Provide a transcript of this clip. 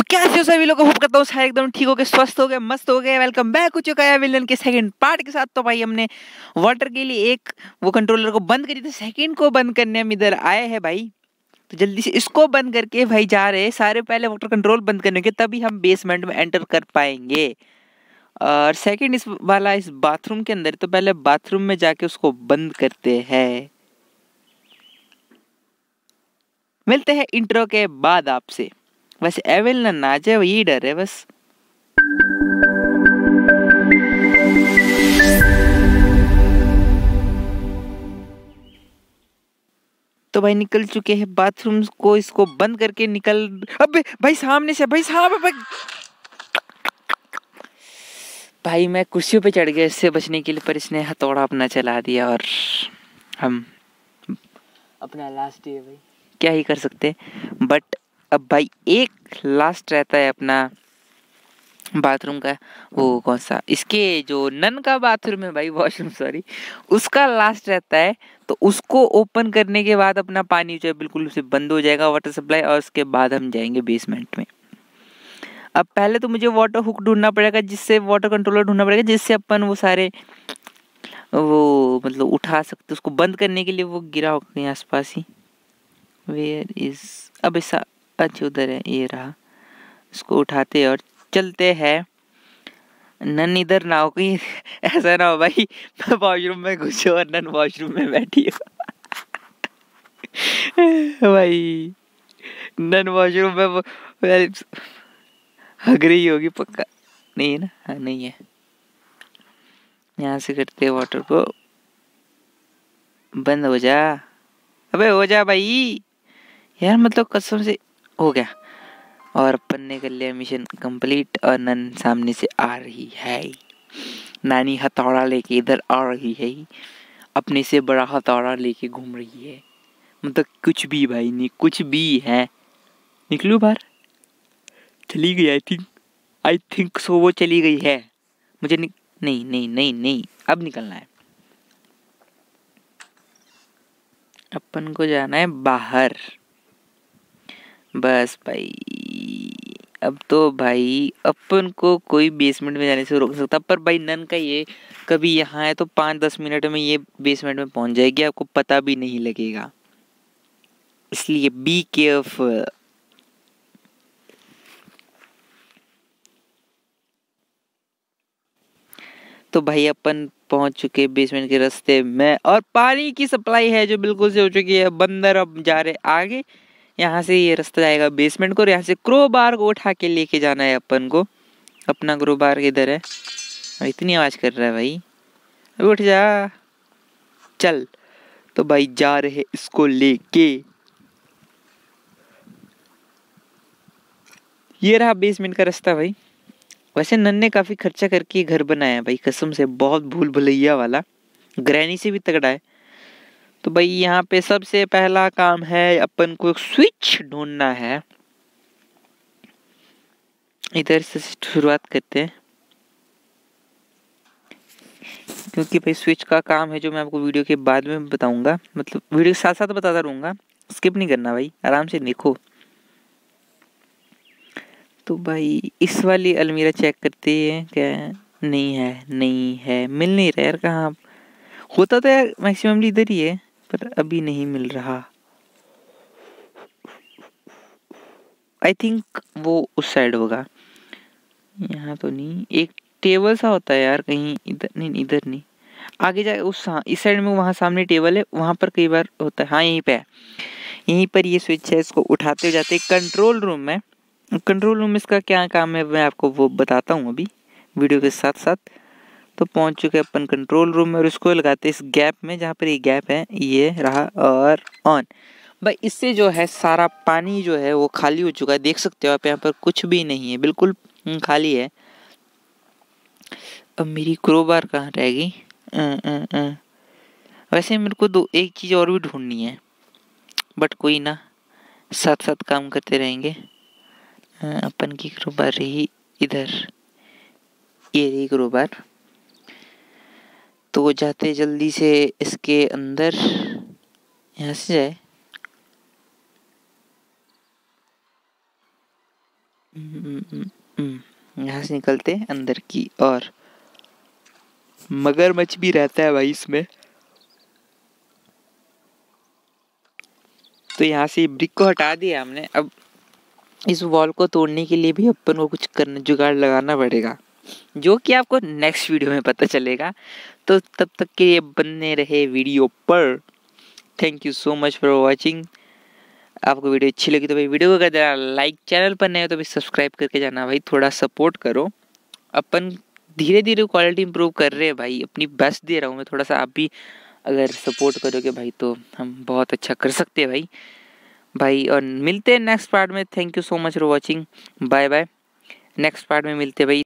सो तो कैसे हो सभी लोगों होप करता हूँ सारे एकदम ठीक हो गए स्वस्थ हो गए मस्त हो गए वेलकम बैक हो चुका है विलन के सेकंड पार्ट के साथ तो भाई हमने वाटर के लिए एक वो कंट्रोलर को बंद करी थी सेकंड को बंद करने हम इधर आए हैं भाई तो जल्दी से इसको बंद करके भाई जा रहे हैं सारे पहले वाटर कंट्रोल बंद करने के तभी हम बेसमेंट में एंटर कर पाएंगे और सेकेंड इस वाला इस बाथरूम के अंदर तो पहले बाथरूम में जाके उसको बंद करते हैं मिलते हैं इंट्रो के बाद आपसे बस एविल ना नाचे वही डर है बस तो भाई निकल चुके हैं बाथरूम को इसको बंद करके निकल अबे भाई सामने से भाई सामने भाई भाई मैं कुर्सियों पे चढ़ गया इससे बचने के लिए पर इसने हथौड़ा अपना चला दिया और हम अपना लास्ट डे भाई क्या ही कर सकते बट अब भाई एक लास्ट रहता है अपना बाथरूम का वो हाँ। कौन सा इसके जो नन का बाथरूम है भाई वॉशरूम सॉरी उसका लास्ट रहता है तो उसको ओपन करने के बाद अपना पानी जो है बिल्कुल उसे बंद हो जाएगा वाटर सप्लाई और उसके बाद हम जाएंगे बेसमेंट में अब पहले तो मुझे वाटर हुक ढूंढना पड़ेगा जिससे वाटर कंट्रोलर ढूंढना पड़ेगा जिससे अपन वो सारे वो मतलब उठा सकते उसको बंद करने के लिए वो गिरा होगा आस पास ही वेयर इज़ अब ऐसा अच्छा उधर है ये रहा इसको उठाते और चलते हैं नन इधर ना हो कहीं ऐसा ना हो भाई मैं वॉशरूम में घुस और नन वॉशरूम में बैठी हो भाई नन वॉशरूम में हग रही होगी पक्का नहीं है ना हाँ नहीं है यहाँ से करते हैं वाटर को बंद हो जा अबे हो जा भाई यार मतलब कसम से हो गया और अपन ने कर लिया मिशन कंप्लीट और नन सामने से आ रही है नानी हथौड़ा लेके इधर आ रही है अपने से बड़ा हथौड़ा लेके घूम रही है मतलब कुछ भी भाई नहीं कुछ भी है निकलू बाहर चली गई I think I think so वो चली गई है मुझे नि... नहीं नहीं नहीं नहीं अब निकलना है अपन को जाना है बाहर बस भाई अब तो भाई अपन को कोई बेसमेंट में जाने से रोक सकता पर भाई नन का ये कभी यहाँ है तो पाँच दस मिनट में ये बेसमेंट में पहुँच जाएगी आपको पता भी नहीं लगेगा इसलिए बी केयरफुल तो भाई अपन पहुंच चुके बेसमेंट के रास्ते में और पानी की सप्लाई है जो बिल्कुल से हो चुकी है बंदर अब जा रहे आगे यहाँ से ये रास्ता जाएगा बेसमेंट को और यहाँ से क्रो बार को उठा के लेके जाना है अपन को अपना क्रो बार किधर है और इतनी आवाज़ कर रहा है भाई अभी उठ जा चल तो भाई जा रहे इसको लेके ये रहा बेसमेंट का रास्ता भाई वैसे नन ने काफ़ी खर्चा करके घर बनाया भाई कसम से बहुत भूल भुलैया वाला ग्रैनी से भी तगड़ा है तो भाई यहाँ पे सबसे पहला काम है अपन को एक स्विच ढूंढना है इधर से शुरुआत करते हैं क्योंकि भाई स्विच का काम है जो मैं आपको वीडियो के बाद में बताऊंगा मतलब वीडियो के साथ साथ बताता रहूंगा स्किप नहीं करना भाई आराम से देखो तो भाई इस वाली अलमीरा चेक करते हैं क्या नहीं है नहीं है मिल नहीं रहा यार कहाँ होता तो यार मैक्सिममली इधर ही है पर अभी नहीं मिल रहा आई थिंक वो उस साइड होगा यहाँ तो नहीं एक टेबल सा होता है यार कहीं इधर नहीं इधर नहीं आगे जाए उस इस साइड में वहाँ सामने टेबल है वहाँ पर कई बार होता है हाँ यहीं पे है यहीं पर ये स्विच है इसको उठाते जाते कंट्रोल रूम में कंट्रोल रूम इसका क्या काम है मैं आपको वो बताता हूँ अभी वीडियो के साथ साथ तो पहुंच चुके अपन कंट्रोल रूम में और इसको लगाते इस गैप में जहाँ पर ये गैप है ये रहा और ऑन भाई इससे जो है सारा पानी जो है वो खाली हो चुका है देख सकते हो आप यहाँ पर कुछ भी नहीं है बिल्कुल हम्म, खाली है अब मेरी क्रोबार कहाँ रहेगी अं, अं, अं। वैसे मेरे को दो एक चीज़ और भी ढूंढनी है बट कोई ना साथ साथ काम करते रहेंगे अपन की क्रोबार रही इधर ये रही क्रोबार तो जाते जल्दी से इसके अंदर यहाँ से जाए हम्म, यहाँ से निकलते अंदर की और मगरमच्छ भी रहता है भाई इसमें तो यहाँ से ब्रिक को हटा दिया हमने अब इस वॉल को तोड़ने के लिए भी अपन को कुछ करने जुगाड़ लगाना पड़ेगा जो कि आपको नेक्स्ट वीडियो में पता चलेगा तो तब तक के लिए बने रहे वीडियो पर thank you so much for watching आपको वीडियो अच्छी लगी तो भाई वीडियो को कर देना लाइक चैनल पर नए हो तो भाई सब्सक्राइब करके जाना भाई थोड़ा सपोर्ट करो अपन धीरे धीरे क्वालिटी इंप्रूव कर रहे हैं भाई अपनी बेस्ट दे रहा हूँ मैं थोड़ा सा आप भी अगर सपोर्ट करोगे भाई तो हम बहुत अच्छा कर सकते हैं भाई भाई और मिलते हैं नेक्स्ट पार्ट में thank you so much for watching bye bye next part में मिलते हैं भाई